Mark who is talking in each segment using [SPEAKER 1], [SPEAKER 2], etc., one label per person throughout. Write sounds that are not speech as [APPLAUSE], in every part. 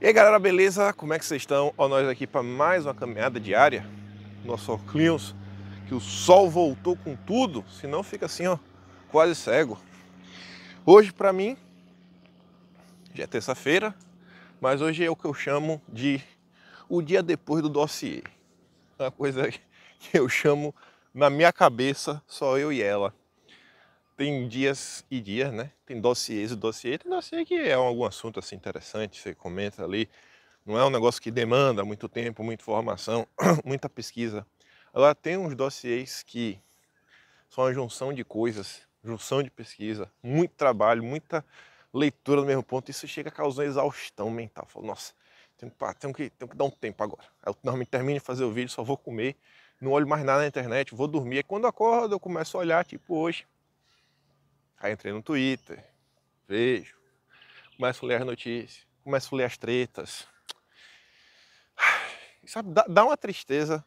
[SPEAKER 1] E aí galera, beleza? Como é que vocês estão? Ó, nós aqui para mais uma caminhada diária. Nosso óculos, que o sol voltou com tudo, senão fica assim, ó, quase cego. Hoje para mim já é terça-feira, mas hoje é o que eu chamo de o dia depois do dossiê. É uma coisa [LAUGHS] que eu chamo na minha cabeça só eu e ela tem dias e dias, né? Tem dossiês e dossiê. Tem dossiê que é algum assunto assim interessante, você comenta ali. Não é um negócio que demanda muito tempo, muita informação, [CLEARS THROAT] muita pesquisa. Agora, tem uns dossiês que são uma junção de coisas, junção de pesquisa, muito trabalho, muita leitura no mesmo ponto. Isso chega a causar exaustão mental. Falo, nossa, tenho que, tenho que, tenho que dar um tempo agora. Eu normalmente termino de fazer o vídeo, só vou comer, não olho mais nada na internet, vou dormir. Aí quando acordo, eu começo a olhar, tipo hoje, Aí entrei no Twitter, vejo, começo a ler as notícias, começo a ler as tretas. Sabe, dá, dá uma tristeza.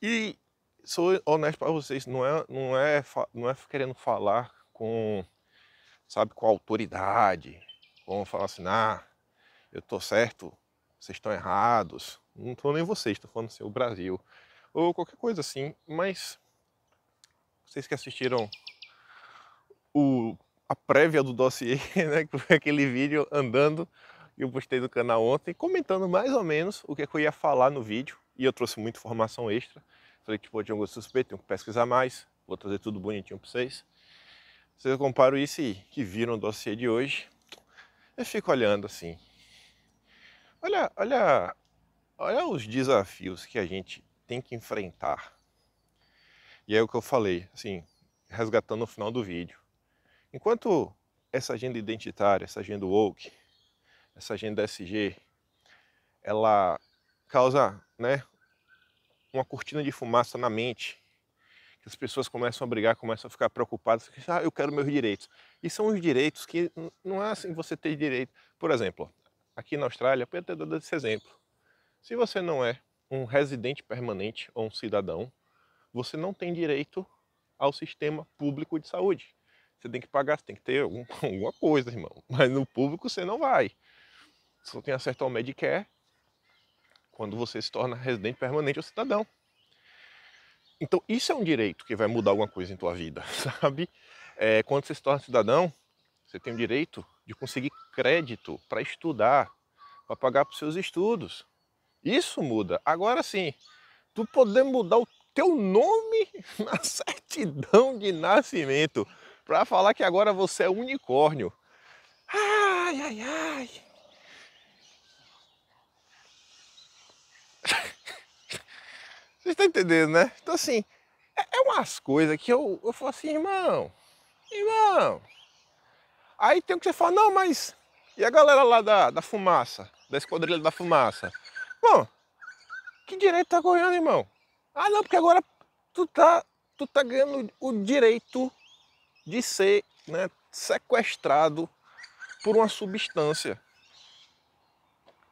[SPEAKER 1] E sou honesto para vocês, não é, não, é, não é querendo falar com, sabe, com autoridade, como falar assim, ah, eu tô certo, vocês estão errados. Não tô nem vocês, tô falando assim, o Brasil. Ou qualquer coisa assim, mas vocês que assistiram o, a prévia do dossiê, [LAUGHS] né, que foi aquele vídeo andando que eu postei no canal ontem, comentando mais ou menos o que, é que eu ia falar no vídeo, e eu trouxe muita informação extra. Falei, tipo, Diogo, eu suspeito, tenho que pesquisar mais, vou trazer tudo bonitinho para vocês. Vocês comparam isso e que viram o dossiê de hoje, eu fico olhando assim. Olha, olha, olha os desafios que a gente tem que enfrentar. E é o que eu falei, assim, resgatando o final do vídeo. Enquanto essa agenda identitária, essa agenda woke, essa agenda SG, ela causa né, uma cortina de fumaça na mente, que as pessoas começam a brigar, começam a ficar preocupadas, ah, eu quero meus direitos. E são os direitos que não é assim você ter direito. Por exemplo, aqui na Austrália, eu até dar esse exemplo. Se você não é um residente permanente ou um cidadão, você não tem direito ao sistema público de saúde. Você tem que pagar, você tem que ter algum, [LAUGHS] alguma coisa, irmão. Mas no público você não vai. Só tem acesso ao Medicare quando você se torna residente permanente ou cidadão. Então isso é um direito que vai mudar alguma coisa em tua vida, [LAUGHS] sabe? É, quando você se torna cidadão, você tem o direito de conseguir crédito para estudar, para pagar para os seus estudos. Isso muda. Agora sim, tu poder mudar o teu nome [LAUGHS] na certidão de nascimento para falar que agora você é unicórnio. Ai, ai, ai. [LAUGHS] Vocês estão entendendo, né? Então, assim, é, é umas coisas que eu, eu falo assim, irmão, irmão. Aí tem o que você fala, não, mas e a galera lá da, da fumaça, da esquadrilha da fumaça? Bom, que direito tá ganhando, irmão? Ah, não, porque agora tu tá, tu tá ganhando o direito de ser né, sequestrado por uma substância.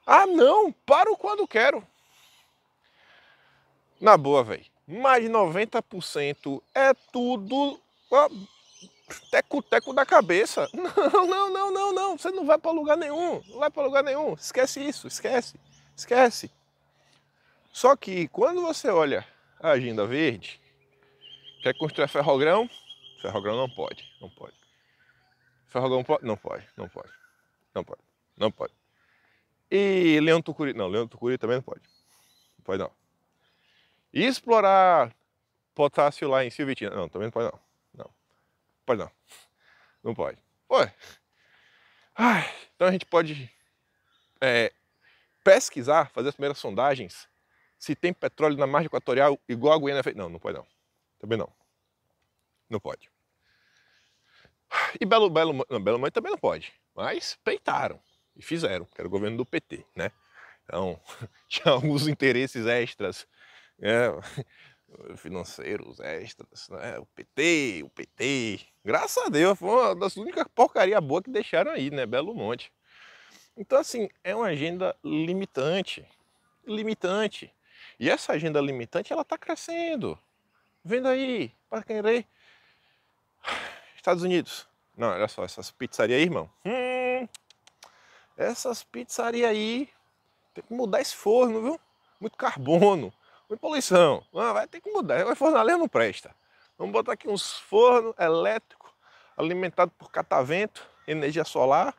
[SPEAKER 1] Ah, não, paro quando quero. Na boa, velho. Mais 90% é tudo teco-teco da cabeça. [LAUGHS] Não, não, não, não, não. Você não vai para lugar nenhum. Não vai para lugar nenhum. Esquece isso, esquece, esquece. Só que quando você olha a agenda verde, quer construir ferrogrão, Ferrogrão não pode, não pode. Ferrogrão pode? Não pode, não pode. Não pode, não pode. E Leão Tucuri? Não, Leão Tucuri também não pode. Não pode não. E explorar potássio lá em Silvitina? Não, também não pode não. Não. Pode não. Não pode. Pode. Ai, então a gente pode é, pesquisar, fazer as primeiras sondagens, se tem petróleo na margem equatorial igual a Guiana fez. Não, não pode não. Também não. Não pode. E Belo, Belo, não, Belo Monte também não pode, mas peitaram e fizeram, que era o governo do PT, né? Então, [LAUGHS] tinha alguns interesses extras, né? financeiros extras, né? O PT, o PT. Graças a Deus, foi uma das únicas porcaria boa que deixaram aí, né? Belo Monte. Então, assim, é uma agenda limitante. Limitante. E essa agenda limitante, ela tá crescendo. Vendo aí, para querer Estados Unidos. Não, olha só, essas pizzarias aí, irmão. Hum, essas pizzarias aí. Tem que mudar esse forno, viu? Muito carbono, muita poluição. Ah, vai ter que mudar. O forno a não presta. Vamos botar aqui uns forno elétrico alimentado por catavento, energia solar.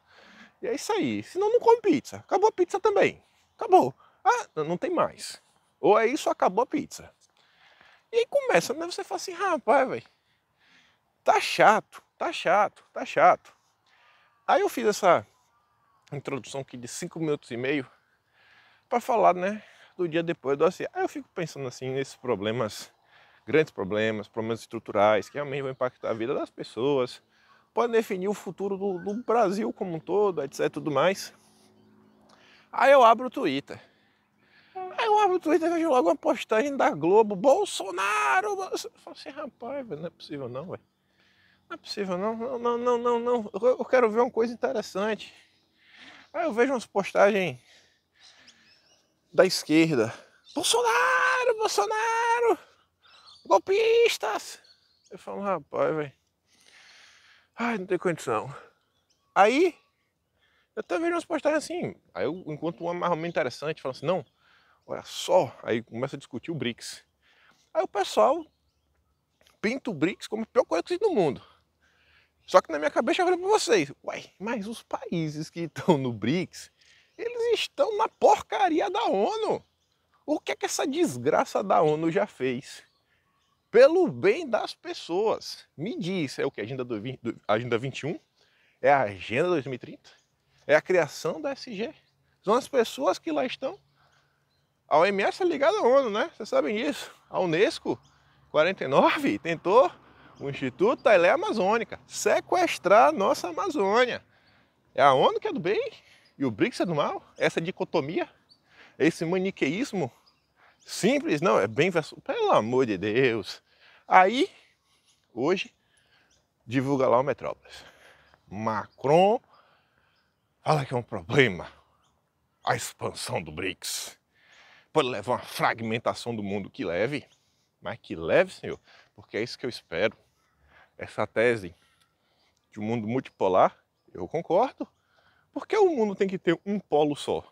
[SPEAKER 1] E é isso aí. Senão não come pizza. Acabou a pizza também. Acabou. Ah, não tem mais. Ou é isso, acabou a pizza. E aí começa, né? Você fala assim, rapaz, velho Tá chato, tá chato, tá chato. Aí eu fiz essa introdução aqui de cinco minutos e meio para falar, né, do dia depois do ACA. Aí eu fico pensando assim nesses problemas, grandes problemas, problemas estruturais que realmente vão impactar a vida das pessoas, podem definir o futuro do, do Brasil como um todo, etc, tudo mais. Aí eu abro o Twitter. Aí eu abro o Twitter e vejo logo uma postagem da Globo, Bolsonaro! Bolsonaro. Eu falo assim, rapaz, não é possível não, velho. Não é possível, não, não, não, não, não. Eu quero ver uma coisa interessante. Aí ah, eu vejo umas postagens da esquerda. Bolsonaro, Bolsonaro! Golpistas! Eu falo, rapaz, velho. Ai, não tem condição. Aí, eu até vejo umas postagens assim. Aí eu encontro uma mais interessante, falo assim, não, olha só. Aí começa a discutir o BRICS. Aí o pessoal pinta o BRICS como a pior coisa que existe no mundo. Só que na minha cabeça eu falei para vocês, uai, mas os países que estão no BRICS, eles estão na porcaria da ONU. O que é que essa desgraça da ONU já fez? Pelo bem das pessoas. Me diz, é o que? Agenda, do, do, agenda 21? É a Agenda 2030? É a criação da SG? São as pessoas que lá estão. A OMS é ligada à ONU, né? Vocês sabem disso. A Unesco, 49, tentou o Instituto Tailé Amazônica, sequestrar a nossa Amazônia. É a ONU que é do bem e o BRICS é do mal? Essa dicotomia, esse maniqueísmo simples, não, é bem Pelo amor de Deus! Aí, hoje, divulga lá o Metrópolis. Macron fala que é um problema a expansão do BRICS. Pode levar uma fragmentação do mundo que leve, mas que leve, senhor, porque é isso que eu espero essa tese de um mundo multipolar, eu concordo. Por que o mundo tem que ter um polo só?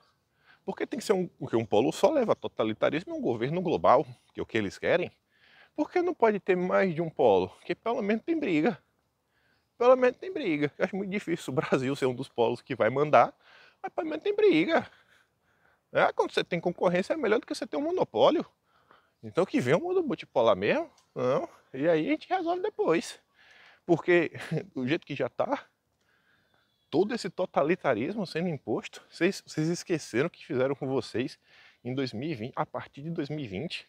[SPEAKER 1] Porque tem que ser um, porque um polo só leva totalitarismo e um governo global, que é o que eles querem. Por que não pode ter mais de um polo? Que pelo menos tem briga. Pelo menos tem briga. Eu acho muito difícil o Brasil ser um dos polos que vai mandar, mas pelo menos tem briga. É, quando você tem concorrência é melhor do que você ter um monopólio. Então que vem um mundo multipolar mesmo, não. E aí a gente resolve depois. Porque [LAUGHS] do jeito que já está, todo esse totalitarismo sendo imposto, vocês, vocês esqueceram o que fizeram com vocês em 2020, a partir de 2020,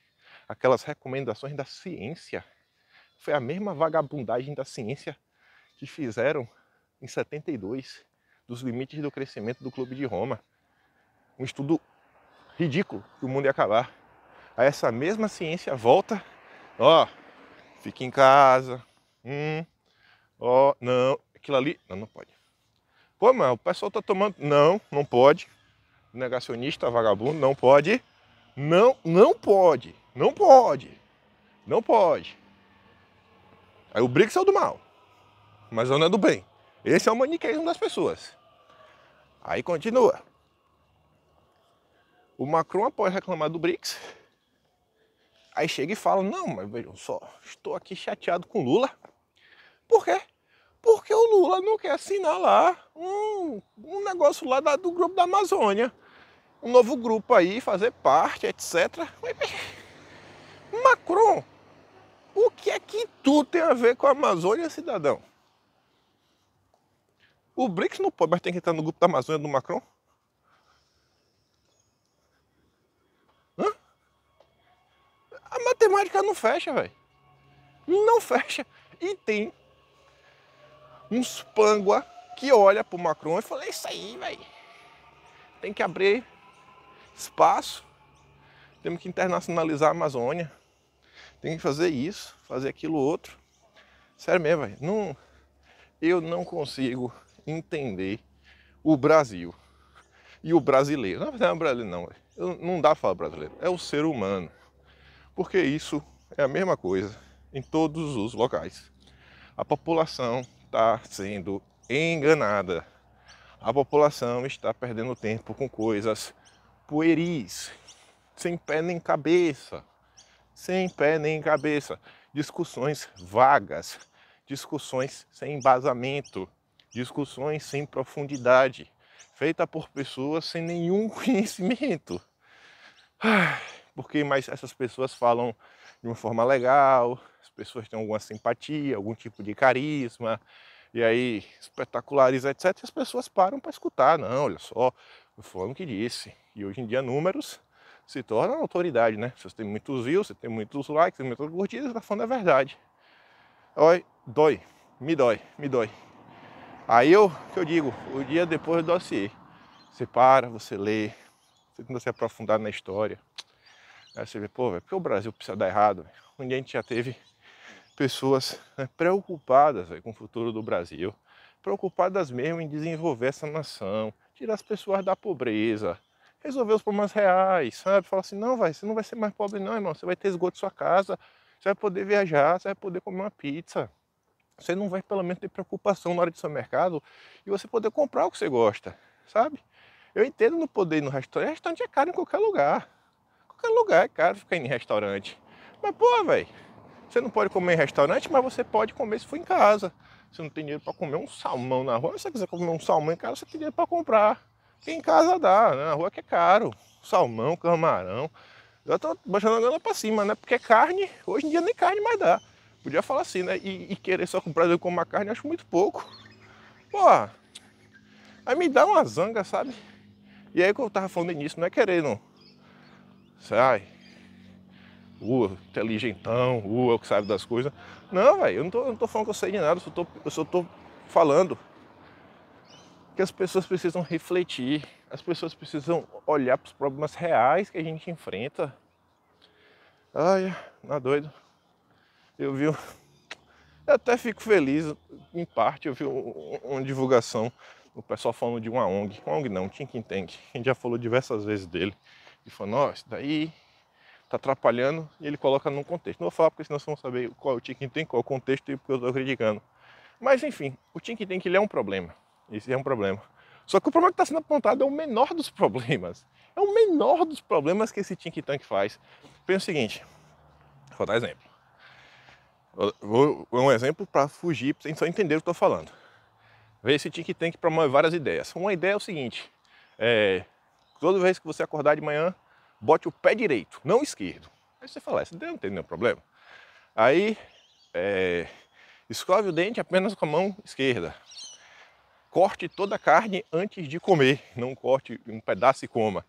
[SPEAKER 1] aquelas recomendações da ciência. Foi a mesma vagabundagem da ciência que fizeram em 72 dos limites do crescimento do Clube de Roma. Um estudo ridículo que o mundo ia acabar. Aí essa mesma ciência volta, ó, fica em casa, hum, Ó, oh, não, aquilo ali, não, não pode. Pô, mas o pessoal tá tomando, não, não pode. Negacionista, vagabundo, não pode. Não, não pode, não pode, não pode. Aí o BRICS é o do mal, mas não é do bem. Esse é o maniqueísmo das pessoas. Aí continua. O Macron, após reclamar do BRICS, aí chega e fala: Não, mas vejam só, estou aqui chateado com Lula por quê? Porque o Lula não quer assinar lá um, um negócio lá da, do grupo da Amazônia. Um novo grupo aí, fazer parte, etc. Macron, o que é que tu tem a ver com a Amazônia, cidadão? O BRICS não pode, mas tem que entrar no grupo da Amazônia do Macron? Hã? A matemática não fecha, velho. Não [LAUGHS] fecha. E tem uns pangua que olha para o Macron e fala, é isso aí, velho. Tem que abrir espaço, temos que internacionalizar a Amazônia, tem que fazer isso, fazer aquilo outro. Sério mesmo, velho. Não, eu não consigo entender o Brasil e o brasileiro. Não, não é brasileiro, não. Não dá para falar brasileiro. É o ser humano. Porque isso é a mesma coisa em todos os locais. A população está sendo enganada. A população está perdendo tempo com coisas pueris, sem pé nem cabeça, sem pé nem cabeça, discussões vagas, discussões sem embasamento, discussões sem profundidade, feita por pessoas sem nenhum [LAUGHS] conhecimento. Porque mais essas pessoas falam de uma forma legal, pessoas têm alguma simpatia, algum tipo de carisma, e aí espetaculares, etc. E as pessoas param para escutar. Não, olha só, o fulano que disse. E hoje em dia números se tornam autoridade, né? Você tem muitos views, você tem muitos likes, tem muitas curtidas, está falando a verdade. Oi, dói, me dói, me dói. Aí eu que eu digo, o dia depois do dossiê. Você para, você lê, você tenta se aprofundar na história. Aí você vê, pô, véio, porque o Brasil precisa dar errado? Um dia a gente já teve pessoas né, preocupadas véio, com o futuro do Brasil, preocupadas mesmo em desenvolver essa nação, tirar as pessoas da pobreza, resolver os problemas reais, sabe? Falar assim, não, vai, você não vai ser mais pobre não, irmão, você vai ter esgoto em sua casa, você vai poder viajar, você vai poder comer uma pizza. Você não vai pelo menos ter preocupação na hora de seu mercado e você poder comprar o que você gosta, sabe? Eu entendo no poder ir no restaurante, restaurante é caro em qualquer lugar. Qualquer lugar é caro ficar em restaurante. Mas, pô, velho, você não pode comer em restaurante, mas você pode comer se for em casa. Você não tem dinheiro para comer um salmão na rua. Se você quiser comer um salmão em casa, você tem dinheiro para comprar. Porque em casa dá, né? na rua que é caro. Salmão, camarão. Eu estou baixando a grana para cima, né? Porque é carne, hoje em dia nem carne mais dá. Podia falar assim, né? E, e querer só comprar e comer carne, acho muito pouco. Porra, aí me dá uma zanga, sabe? E aí que eu tava falando nisso, não é querer não. Sai, uh, inteligentão, uh, é o que sabe das coisas. Não, velho, eu não tô, não tô falando que eu sei de nada, eu só tô, eu só tô falando que as pessoas precisam refletir, as pessoas precisam olhar para os problemas reais que a gente enfrenta. Ai, não tá é doido. Eu vi, eu até fico feliz, em parte, eu vi uma divulgação, o pessoal falando de uma ONG, uma ONG não, um Tinkin Tank, a gente já falou diversas vezes dele, e falou, nossa, daí está atrapalhando e ele coloca num contexto. Não vou falar porque senão vocês vão saber qual é o Tinkin tem, qual é o contexto e porque eu estou criticando. Mas enfim, o Tinkin tem que ele é um problema. Esse é um problema. Só que o problema que está sendo apontado é o menor dos problemas. É o menor dos problemas que esse think tank faz. Pensa o seguinte, vou dar exemplo. Vou, um exemplo para fugir, para só entender o que estou falando. Vê esse think tank para várias ideias. Uma ideia é o seguinte, é, toda vez que você acordar de manhã, bote o pé direito, não o esquerdo. Aí você fala, ah, isso não tem nenhum problema. Aí, é, escove o dente apenas com a mão esquerda. Corte toda a carne antes de comer, não corte um pedaço e coma.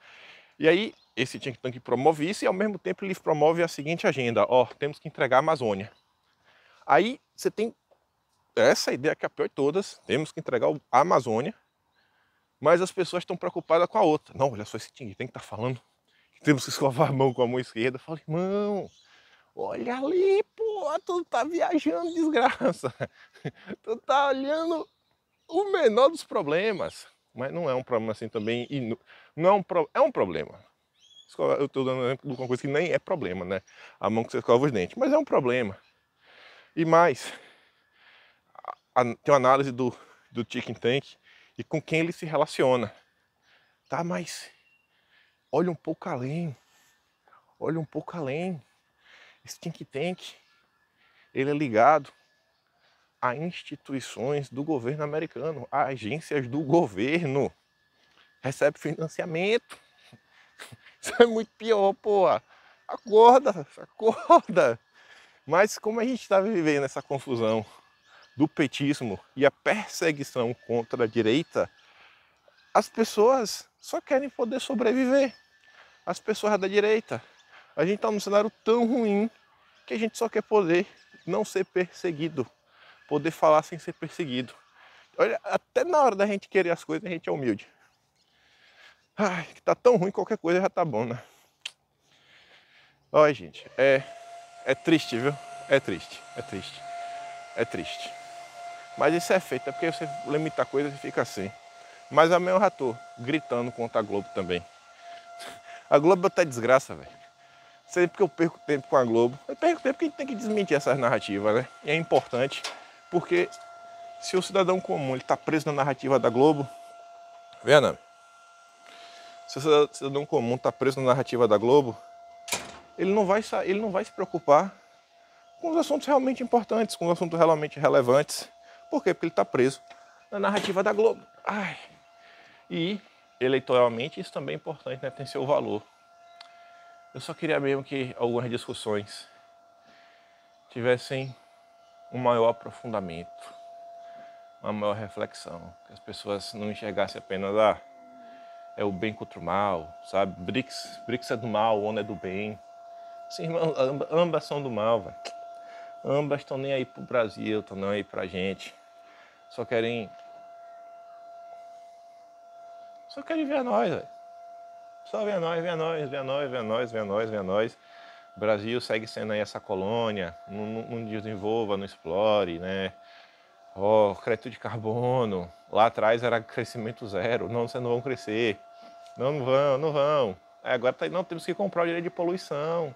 [SPEAKER 1] E aí, esse think que promove isso e ao mesmo tempo ele promove a seguinte agenda, ó, temos que entregar a Amazônia. Aí você tem essa ideia que é a pior de todas, temos que entregar a Amazônia, mas as pessoas estão preocupadas com a outra. Não, olha só esse tem que estar tá falando temos que escovar a mão com a mão esquerda. falei irmão, olha ali, pô, tu tá viajando, desgraça. [LAUGHS] Tu tá olhando o menor dos problemas. Mas não é um problema assim também. Inu... Não é um, pro... é um problema. Eu estou dando exemplo de uma coisa que nem é problema, né? A mão que você escova os dentes. Mas é um problema. E mais, tem uma análise do, do Chicken Tank e com quem ele se relaciona. Tá, mas Olha um pouco além. Olha um pouco além. Esse think tank, ele é ligado a instituições do governo americano, a agências do governo. Recebe financiamento. [LAUGHS] Isso é muito pior, pô. Acorda, acorda. Mas como a gente está vivendo essa confusão do petismo e a perseguição contra a direita, as pessoas só querem poder sobreviver as pessoas da direita. A gente está num cenário tão ruim que a gente só quer poder não ser perseguido, poder falar sem ser perseguido. Olha, até na hora da gente querer as coisas, a gente é humilde. Ai, que tá tão ruim, qualquer coisa já tá bom, né? Olha, gente, é, é triste, viu? É triste, é triste, é triste. Mas isso é feito, é porque você limita coisas coisa e fica assim. Mas a meu é já gritando contra a Globo também. A Globo tá desgraça, velho. Sempre que eu perco tempo com a Globo, eu perco tempo porque a gente tem que desmentir essas narrativas, né? E é importante, porque se o cidadão comum ele tá preso na narrativa da Globo, vendo? se o cidadão comum tá preso na narrativa da Globo, ele não vai, ele não vai se preocupar com os assuntos realmente importantes, com os assuntos realmente relevantes. Por quê? Porque ele está preso na narrativa da Globo. Ai. E eleitoralmente isso também é importante, né? tem seu valor. Eu só queria mesmo que algumas discussões tivessem um maior aprofundamento, uma maior reflexão, que as pessoas não enxergassem apenas ah, é o bem contra o mal, sabe? BRICS, BRICS é do mal, ONU é do bem. Sim, irmão, ambas são do mal, velho. Ambas estão nem aí pro Brasil, estão nem aí pra gente. Só querem só querem ver a nós, velho. Só ver a nós, ver a nós, ver a nós, ver a nós, ver a nós, ver a nós. O Brasil segue sendo aí essa colônia, não, não desenvolva, não explore, né? Ó, oh, crédito de carbono, lá atrás era crescimento zero, não, vocês não vão crescer, não, não vão, não vão. É, agora tá, não, temos que comprar o direito de poluição.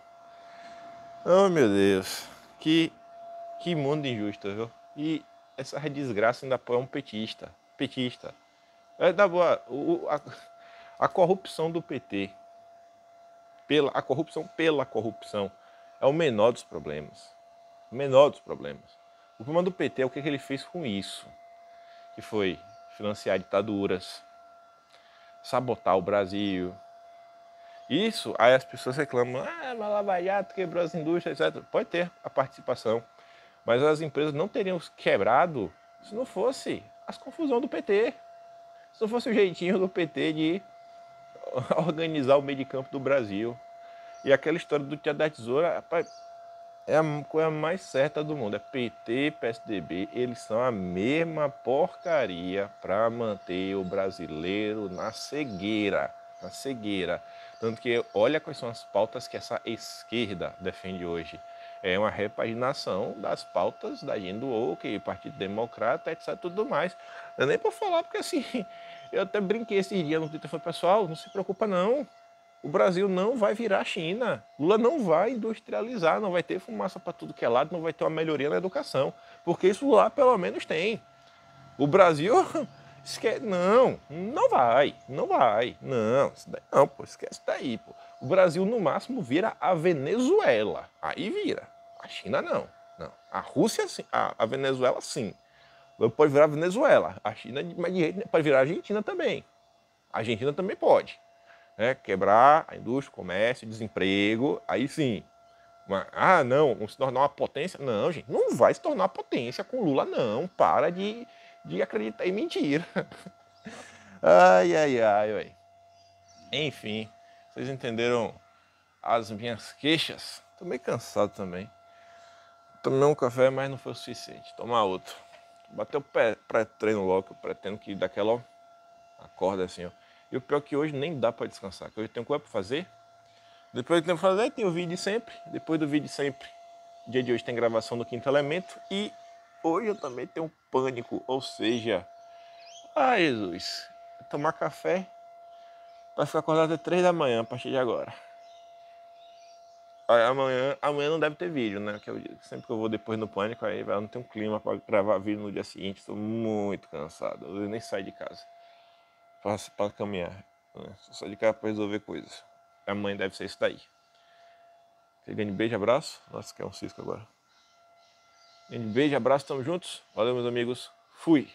[SPEAKER 1] Oh, meu Deus, que, que mundo injusto, viu? E essa desgraça ainda põe um petista, petista, é, da boa, a, a corrupção do PT, pela, a corrupção pela corrupção, é o menor dos problemas. O menor dos problemas. O problema do PT é o que, é que ele fez com isso, que foi financiar ditaduras, sabotar o Brasil. Isso, aí as pessoas reclamam, ah, mas Lava Jato quebrou as indústrias, etc. Pode ter a participação, mas as empresas não teriam quebrado se não fosse as confusões do PT. Se não fosse o jeitinho do PT de [LAUGHS] organizar o meio de campo do Brasil. E aquela história do Tia da Tesoura, rapaz, é a coisa mais certa do mundo. É PT, PSDB, eles são a mesma porcaria para manter o brasileiro na cegueira. Na cegueira. Tanto que olha quais são as pautas que essa esquerda defende hoje é uma repaginação das pautas da agenda do OK, Partido Democrata, etc. tudo mais. Não é nem para falar, porque assim, [LAUGHS] eu até brinquei esses dias no Twitter, falei, pessoal, não se preocupa não, o Brasil não vai virar China. Lula não vai industrializar, não vai ter fumaça para tudo que é lado, não vai ter uma melhoria na educação, porque isso lá pelo menos tem. O Brasil [LAUGHS] esquece, não, não vai, não vai, não, não, pô, esquece daí, pô o Brasil no máximo vira a Venezuela. Aí vira. A China não. não. A Rússia sim. A, a Venezuela sim. Pode virar a Venezuela. A China, mas de jeito, pode virar a Argentina também. A Argentina também pode. Né? Quebrar a indústria, o comércio, o desemprego, aí sim. Mas, ah, não, vamos se tornar uma potência. Não, gente, não vai se tornar potência com Lula, não. Para de, de acreditar em mentira. [LAUGHS] Ai, ai, ai, ai. Enfim. Vocês entenderam as minhas queixas? Tô meio cansado também. Tomei um café, mas não foi o suficiente. Tomar outro. Bateu o pré-treino logo, que eu pretendo que daquela acorda assim, ó. E o pior é que hoje nem dá para descansar, que hoje tem coisa para fazer. Depois do tempo fazer, tem o vídeo sempre. Depois do vídeo sempre, dia de hoje tem gravação do Quinto Elemento. E hoje eu também tenho pânico, ou seja, ah, Jesus, tomar café para ficar acordado até 3 da manhã a partir de agora. amanhã, amanhã não deve ter vídeo, né? Que eu, é sempre que eu vou depois no pânico, aí vai, não tem um clima para gravar vídeo no dia seguinte. Estou muito cansado. Eu nem saio de casa para caminhar. Né? Só saio de casa para resolver coisas. Amanhã deve ser isso daí. Um grande beijo, abraço. Nossa, é um cisco agora. Um grande beijo, abraço, estamos juntos. Valeu, meus amigos. Fui.